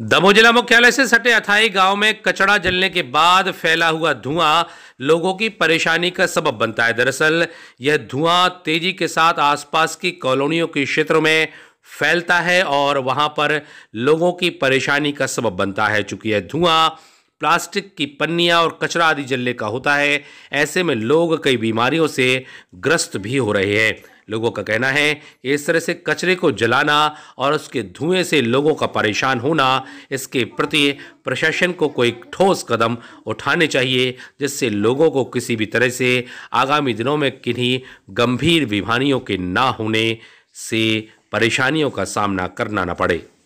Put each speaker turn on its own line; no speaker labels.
दमोह जिला मुख्यालय से सटे अथाई गांव में कचड़ा जलने के बाद फैला हुआ धुआं लोगों की परेशानी का सबब बनता है दरअसल यह धुआं तेजी के साथ आसपास की कॉलोनियों के क्षेत्रों में फैलता है और वहां पर लोगों की परेशानी का सबब बनता है चूंकि यह धुआं प्लास्टिक की पन्नियां और कचरा आदि जलने का होता है ऐसे में लोग कई बीमारियों से ग्रस्त भी हो रहे हैं लोगों का कहना है कि इस तरह से कचरे को जलाना और उसके धुएं से लोगों का परेशान होना इसके प्रति प्रशासन को कोई ठोस कदम उठाने चाहिए जिससे लोगों को किसी भी तरह से आगामी दिनों में किन्हीं गंभीर बीमारियों के ना होने से परेशानियों का सामना करना न पड़े